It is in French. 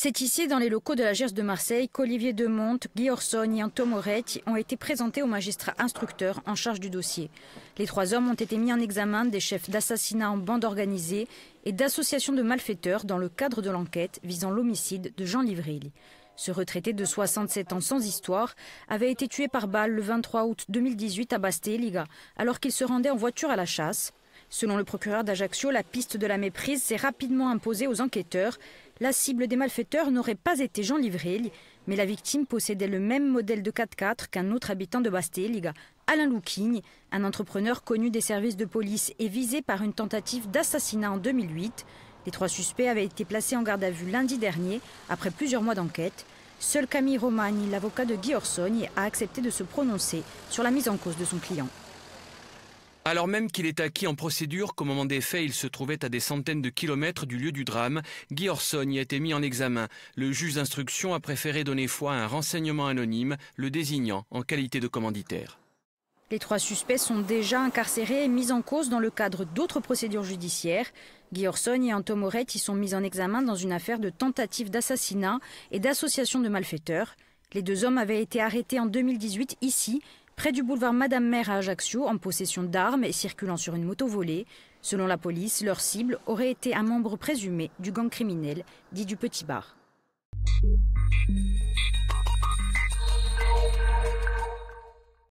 C'est ici, dans les locaux de la GERS de Marseille, qu'Olivier Demonte, Guy Orson et Anto Moretti ont été présentés au magistrat instructeur en charge du dossier. Les trois hommes ont été mis en examen des chefs d'assassinat en bande organisée et d'associations de malfaiteurs dans le cadre de l'enquête visant l'homicide de Jean Livrilli. Ce retraité de 67 ans sans histoire avait été tué par balle le 23 août 2018 à Liga, alors qu'il se rendait en voiture à la chasse. Selon le procureur d'Ajaccio, la piste de la méprise s'est rapidement imposée aux enquêteurs la cible des malfaiteurs n'aurait pas été Jean Livril, mais la victime possédait le même modèle de 4x4 qu'un autre habitant de Basteliga, Alain Louquigne, un entrepreneur connu des services de police et visé par une tentative d'assassinat en 2008. Les trois suspects avaient été placés en garde à vue lundi dernier, après plusieurs mois d'enquête. Seul Camille Romani, l'avocat de Guy Orsogne, a accepté de se prononcer sur la mise en cause de son client. Alors même qu'il est acquis en procédure qu'au moment des faits, il se trouvait à des centaines de kilomètres du lieu du drame, Guy Orson y a été mis en examen. Le juge d'instruction a préféré donner foi à un renseignement anonyme, le désignant en qualité de commanditaire. Les trois suspects sont déjà incarcérés et mis en cause dans le cadre d'autres procédures judiciaires. Guy Orson et Anto Moret y sont mis en examen dans une affaire de tentative d'assassinat et d'association de malfaiteurs. Les deux hommes avaient été arrêtés en 2018 ici près du boulevard Madame Mère à Ajaccio, en possession d'armes et circulant sur une moto volée. Selon la police, leur cible aurait été un membre présumé du gang criminel dit du Petit Bar.